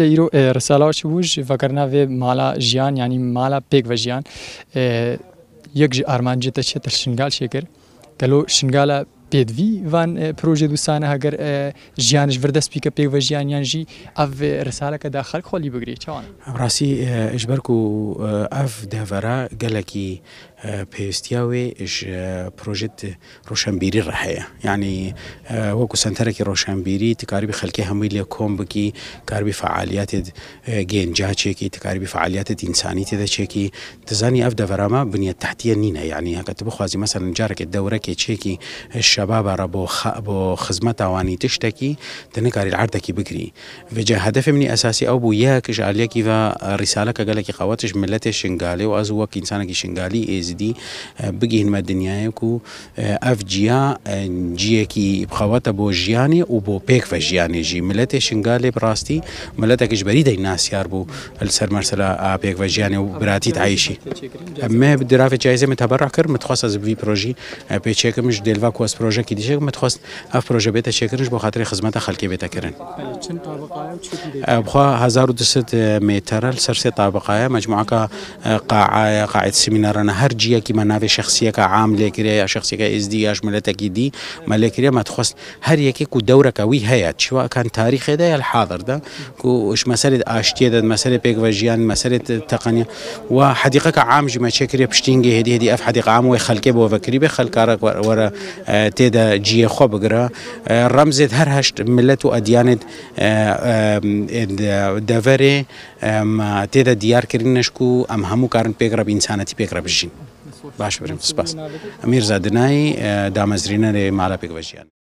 ایرو رسالا چی بوش وگرنه وی مالا جیان یعنی مالا پیک و جیان یک جی آرمان جی تا چه تل شنگال شکر گلو شنگالا پێدوی وان اه، پرۆژێ دوسانە هەگەر اه، ژیانش بردەست پیکە پێوە ژیانیان ژی ئەف ڕسالەکەدا اه، خەک خۆلی بگری چاوان ڕاستی ژبەرک و ئەف دەڤەرە گەلەکی پێویستیاوێ پرۆژێت ڕۆشنبیری ڕەهەیە ینی وەکو سنتەرێکی ڕۆشنبیری تکاربی خەلکی هەمووی لێ کۆم بکی کاربی فعالیاتێت گێنجاچێکی تکاربی فعالیاتت ئینسانی تێدەچێکی دەزانی ئەف دەڤەرامە بنیە تحتیە نینە یعنی هەکە بخوازی مەسەر جارێکت دەورەکێ چێکی شە شباب را با, خ... با خدمت اوانی تشتكي تنكاري العردكي بكري فجا هدف مني اساسي او بوياك جعليكي و رسالك قالك قواتش ملتي شنغالي وازوك انسانك شنغالي ازدي بقي هنما دنياكو اف جيا جيكي بخواتا بو جياني وبو بيك فجياني جي ملتي شنغالي براستي ملتك جبريد الناس ياربو السر مرسلا بيك فجياني وبراتي تعيشي ما بدرافة جايزة متبرع كر متخصص بي بروجي بيتشيكمش ديلفا كواس بروجي پروژه که دیشه متخواست اف پروژه بیت چکرش به خاطر خدمت خلکی بیت کردن چند طابقه بخوا 1200 متر سر سه طابقه مجموعه کا قاعه قاعده سمینار نه هر جیه کی منافع شخصیه کا عامله کری یا شخصیه کا اس دی اش ملت کی دی ملکری متخواست هر یکی کو دوره کوي هيات شو كان تاريخ ده یا الحاضر ده کوش مساله آشتی ده مساله پیگوجیان مساله تقنیه و حدیقه کا عام جمع چکری پشتینگه هدی هدی اف حدیقه عام و خلکه بو فکری به خلکارک ور تێدا جیە خۆ بگرە ڕەمزێت هەر هەشت ملەت و ئەدیانێت دەڤەرێ تێدا دیارکردن نشک و ئەم هەموو کارن پێگرە بینسانەتی پێکرە بژین باش برم سپاس ئەمیر زادنایی دامەزرینەرێ مالا پێک بەژیان